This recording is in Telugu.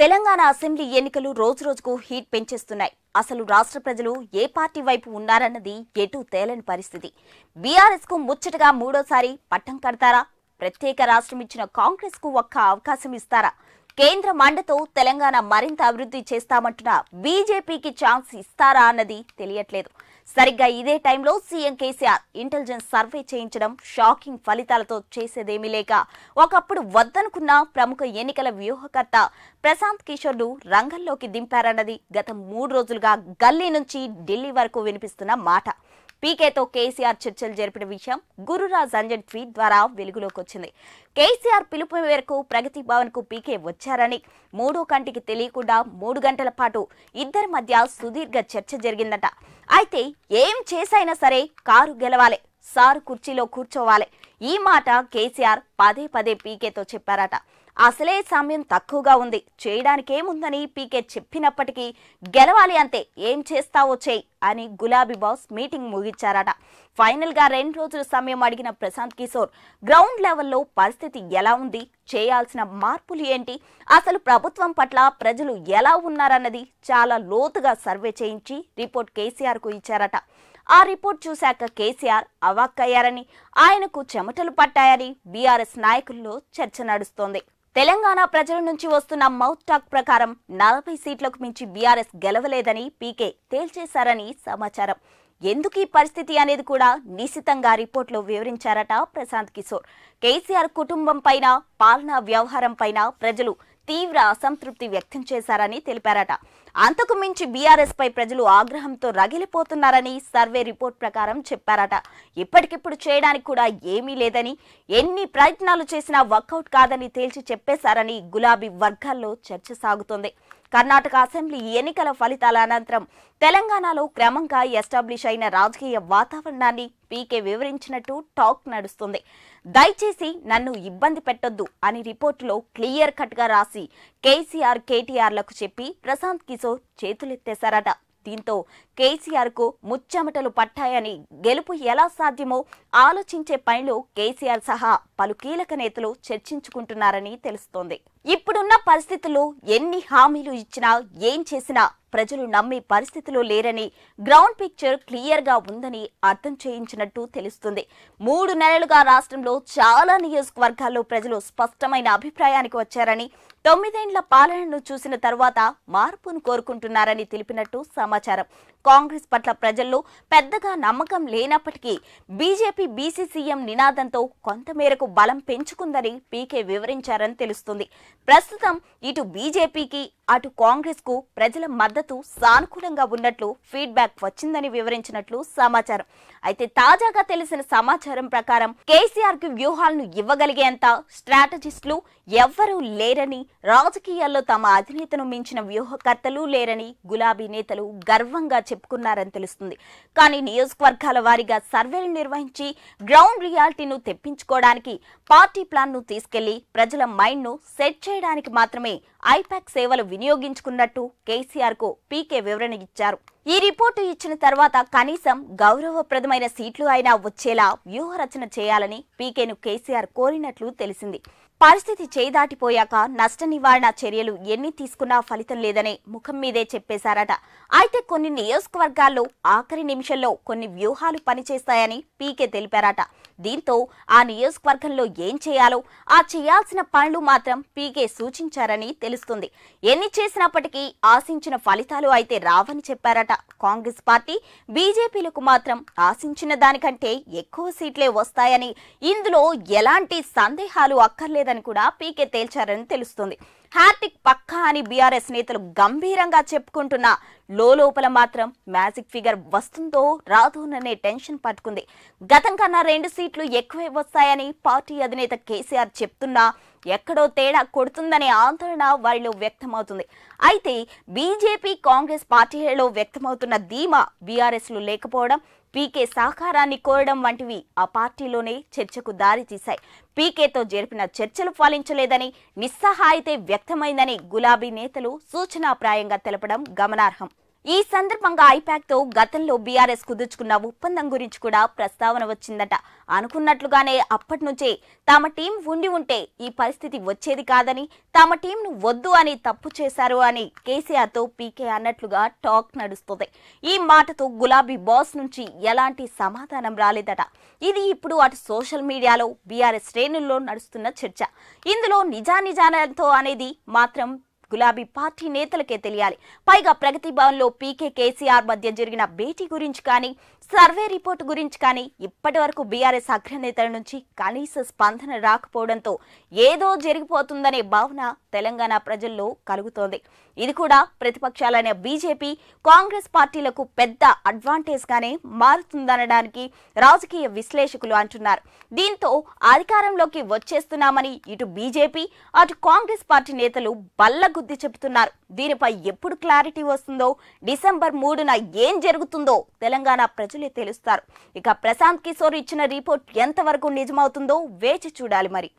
తెలంగాణ అసెంబ్లీ ఎన్నికలు రోజు రోజుకు హీట్ పెంచేస్తున్నాయి అసలు రాష్ట్ర ప్రజలు ఏ పార్టీ వైపు ఉన్నారన్నది ఎటు తేలని పరిస్థితి బీఆర్ఎస్ కు ముచ్చటగా మూడోసారి పట్టం కడతారా ప్రత్యేక రాష్ట్రం ఇచ్చిన కాంగ్రెస్ కు ఒక్క అవకాశం ఇస్తారా కేంద్ర మండతో తెలంగాణ మరింత అభివృద్ధి చేస్తామంటున్న బీజేపీకి ఛాన్స్ ఇస్తారా అన్నది తెలియట్లేదు సరిగ్గా ఇదే టైంలో సీఎం కేసీఆర్ ఇంటెలిజెన్స్ సర్వే చేయించడం షాకింగ్ ఫలితాలతో చేసేదేమీ లేక ఒకప్పుడు వద్దనుకున్న ప్రముఖ ఎన్నికల వ్యూహకర్త ప్రశాంత్ కిషోర్ను రంగంలోకి దింపారన్నది గత మూడు రోజులుగా గల్లీ నుంచి ఢిల్లీ వరకు వినిపిస్తున్న మాట పీకేతో కేసీఆర్ చర్చలు జరిపిన విషయం గురురాజ్ అంజన్ ట్వీట్ ద్వారా వెలుగులోకి వచ్చింది కేసీఆర్ పిలుపు మేరకు ప్రగతి భవన్ కు పీకే వచ్చారని మూడో కంటికి తెలియకుండా మూడు గంటల పాటు ఇద్దరి మధ్య సుదీర్ఘ చర్చ జరిగిందట అయితే ఏం చేసైనా సరే కారు గెలవాలి సారు కుర్చీలో కూర్చోవాలి ఈ మాట కేసీఆర్ పదే పదే పీకేతో చెప్పారట అసలే సమయం తక్కువగా ఉంది చేయడానికేముందని పీకే చెప్పినప్పటికీ గెలవాలి అంతే ఏం చేస్తావో చేయి అని గులాబీ బాస్ మీటింగ్ ముగించారట ఫైనల్గా రెండు రోజుల సమయం అడిగిన ప్రశాంత్ కిషోర్ గ్రౌండ్ లెవెల్లో పరిస్థితి ఎలా ఉంది చేయాల్సిన మార్పులు ఏంటి అసలు ప్రభుత్వం పట్ల ప్రజలు ఎలా ఉన్నారన్నది చాలా లోతుగా సర్వే చేయించి రిపోర్ట్ కేసీఆర్కు ఇచ్చారట ఆ రిపోర్ట్ చూశాక కేసీఆర్ అవాక్కయ్యారని ఆయనకు చెమటలు పట్టాయని బీఆర్ఎస్ నాయకుల్లో చర్చ నడుస్తోంది తెలంగాణ ప్రజల నుంచి వస్తున్న మౌత్ టాక్ ప్రకారం నలభై సీట్లకు మించి బీఆర్ఎస్ గెలవలేదని పీకే తేల్చేశారని సమాచారం ఎందుకు ఈ పరిస్థితి అనేది కూడా నిశితంగా రిపోర్ట్లో వివరించారట ప్రశాంత్ కిషోర్ కేసీఆర్ కుటుంబం పైన పాలనా వ్యవహారం పైన ప్రజలు తీవ్ర అసంతృప్తి వ్యక్తం చేశారని తెలిపారట అంతకు మించి బీఆర్ఎస్ పై ప్రజలు ఆగ్రహంతో రగిలిపోతున్నారని సర్వే రిపోర్ట్ ప్రకారం చెప్పారట ఇప్పటికిప్పుడు చేయడానికి కూడా ఏమీ లేదని ఎన్ని ప్రయత్నాలు చేసినా వర్కౌట్ కాదని తేల్చి చెప్పేశారని గులాబీ వర్గాల్లో చర్చ సాగుతోంది కర్ణాటక అసెంబ్లీ ఎన్నికల ఫలితాల అనంతరం తెలంగాణలో క్రమంగా ఎస్టాబ్లిష్ అయిన రాజకీయ వాతావరణాన్ని పీకే వివరించినట్టు టాక్ నడుస్తుంది దయచేసి నన్ను ఇబ్బంది పెట్టొద్దు అని రిపోర్టులో క్లియర్ కట్గా రాసి కేసీఆర్ కేటీఆర్లకు చెప్పి ప్రశాంత్ కిషోర్ చేతులెత్తేశారట దీంతో కేసీఆర్కు ముచ్చెమటలు పట్టాయని గెలుపు ఎలా సాధ్యమో ఆలోచించే పనిలో కేసీఆర్ సహా పలు కీలక నేతలు చర్చించుకుంటున్నారని తెలుస్తోంది ఇప్పుడున్న పరిస్థితుల్లో ఎన్ని హామీలు ఇచ్చినా ఏం చేసినా ప్రజలు నమ్మే పరిస్థితిలో లేరని గ్రౌండ్ పిక్చర్ క్లియర్గా ఉందని అర్థం చేయించినట్టు తెలుస్తుంది మూడు నెలలుగా రాష్ట్రంలో చాలా నియోజకవర్గాల్లో ప్రజలు స్పష్టమైన అభిప్రాయానికి వచ్చారని తొమ్మిదేండ్ల పాలనను చూసిన తర్వాత మార్పును కోరుకుంటున్నారని తెలిపినట్టు సమాచారం కాంగ్రెస్ పట్ల ప్రజల్లో పెద్దగా నమ్మకం లేనప్పటికీ బీజేపీ బీసీసీఎం నినాదంతో కొంతమేరకు బలం పెంచుకుందని పీకే వివరించారని తెలుస్తుంది ప్రస్తుతం ఇటు బీజేపీకి అటు కాంగ్రెస్ కు ప్రజల మద్దతు సానుకూలంగా ఉన్నట్లు ఫీడ్బ్యాక్ వచ్చిందని వివరించినట్లు సమాచారం అయితే తాజాగా తెలిసిన సమాచారం ప్రకారం కేసీఆర్ కి వ్యూహాలను ఇవ్వగలిగేంత స్ట్రాటజిస్టులు ఎవ్వరూ లేరని రాజకీయాల్లో తమ అధినేతను మించిన వ్యూహకర్తలు లేరని గులాబీ నేతలు గర్వంగా చెప్పుకున్నారని తెలుస్తుంది కానీ నియోజకవర్గాల వారీగా సర్వేలు నిర్వహించి గ్రౌండ్ రియాలిటీను తెప్పించుకోవడానికి పార్టీ ప్లాన్ ను తీసుకెళ్లి ప్రజల మైండ్ ను సెట్ చేయడానికి మాత్రమే ఐపాక్ సేవలు వినియోగించుకున్నట్టు కేసీఆర్ కు పీకే వివరణ ఇచ్చారు ఈ రిపోర్టు ఇచ్చిన తర్వాత కనీసం గౌరవప్రదమైన సీట్లు అయినా వచ్చేలా వ్యూహరచన చేయాలని పీకేను కేసీఆర్ కోరినట్లు తెలిసింది పరిస్థితి చేదాటిపోయాక నష్ట నివారణ చర్యలు ఎన్ని తీసుకున్నా ఫలితం లేదని ముఖం మీదే చెప్పేశారట అయితే కొన్ని నియోజకవర్గాల్లో ఆఖరి నిమిషంలో కొన్ని వ్యూహాలు పనిచేస్తాయని పీకే తెలిపారట దీంతో ఆ నియోజకవర్గంలో ఏం చేయాలో ఆ చేయాల్సిన పనులు మాత్రం పీకే సూచించారని తెలుస్తుంది ఎన్ని చేసినప్పటికీ ఆశించిన ఫలితాలు అయితే రావని చెప్పారట కాంగ్రెస్ పార్టీ బీజేపీలకు మాత్రం ఆశించిన దానికంటే ఎక్కువ సీట్లే వస్తాయని ఇందులో ఎలాంటి సందేహాలు అక్కర్లేదు లేదని కూడా పీకే తేల్చారని తెలుస్తుంది హార్దిక్ పక్కా అని బీఆర్ఎస్ నేతలు గంభీరంగా చెప్పుకుంటున్న లోపల మాత్రం మ్యాజిక్ ఫిగర్ వస్తుందో రాదోననే టెన్షన్ పట్టుకుంది గతం కన్నా రెండు సీట్లు ఎక్కువే వస్తాయని పార్టీ అధినేత కేసీఆర్ చెప్తున్నా ఎక్కడో తేడా కొడుతుందనే ఆందోళన వారిలో వ్యక్తమవుతుంది అయితే బీజేపీ కాంగ్రెస్ పార్టీలలో వ్యక్తమవుతున్న ధీమా బీఆర్ఎస్లు లేకపోవడం పీకే సహకారాన్ని కోరడం వంటివి ఆ పార్టీలోనే చర్చకు దారితీశాయి పీకేతో జరిపిన చర్చలు ఫలించలేదని నిస్సహాయతే వ్యక్తమైందని గులాబీ నేతలు సూచనాప్రాయంగా తెలపడం గమనార్హం ఈ సందర్భంగా ఐపాక్ తో గతంలో బీఆర్ఎస్ కుదుర్చుకున్న ఒప్పందం గురించి కూడా ప్రస్తావన వచ్చిందట అనుకున్నట్లుగానే అప్పటి నుంచే తమ టీం ఉండి ఉంటే ఈ పరిస్థితి వచ్చేది కాదని తమ టీంను వద్దు అని తప్పు చేశారు అని కేసీఆర్ తో పీకే అన్నట్లుగా టాక్ నడుస్తుంది ఈ మాటతో గులాబీ బాస్ నుంచి ఎలాంటి సమాధానం రాలేదట ఇది ఇప్పుడు అటు సోషల్ మీడియాలో బీఆర్ఎస్ శ్రేణుల్లో నడుస్తున్న చర్చ ఇందులో నిజానంతో అనేది మాత్రం గులాబీ పార్టీ నేతలకే తెలియాలి పైగా ప్రగతి లో పీకే కేసీఆర్ మధ్య జరిగిన భేటీ గురించి కానీ సర్వే రిపోర్టు గురించి కానీ ఇప్పటి వరకు బీఆర్ఎస్ అగ్రనేతల నుంచి కనీస స్పందన రాకపోవడంతో ఏదో జరిగిపోతుందనే భావన తెలంగాణ ప్రజల్లో కలుగుతోంది ఇది కూడా ప్రతిపక్షాలైన బీజేపీ కాంగ్రెస్ పార్టీలకు పెద్ద అడ్వాంటేజ్ గానే మారుతుందనడానికి రాజకీయ విశ్లేషకులు అంటున్నారు దీంతో అధికారంలోకి వచ్చేస్తున్నామని ఇటు బీజేపీ అటు కాంగ్రెస్ పార్టీ నేతలు బల్లగుద్ది చెబుతున్నారు దీనిపై ఎప్పుడు క్లారిటీ వస్తుందో డిసెంబర్ మూడున ఏం జరుగుతుందో తెలంగాణ ప్రజలే తెలుస్తారు ఇక ప్రశాంత్ కిషోర్ ఇచ్చిన రిపోర్ట్ ఎంతవరకు నిజమవుతుందో వేచి చూడాలి మరి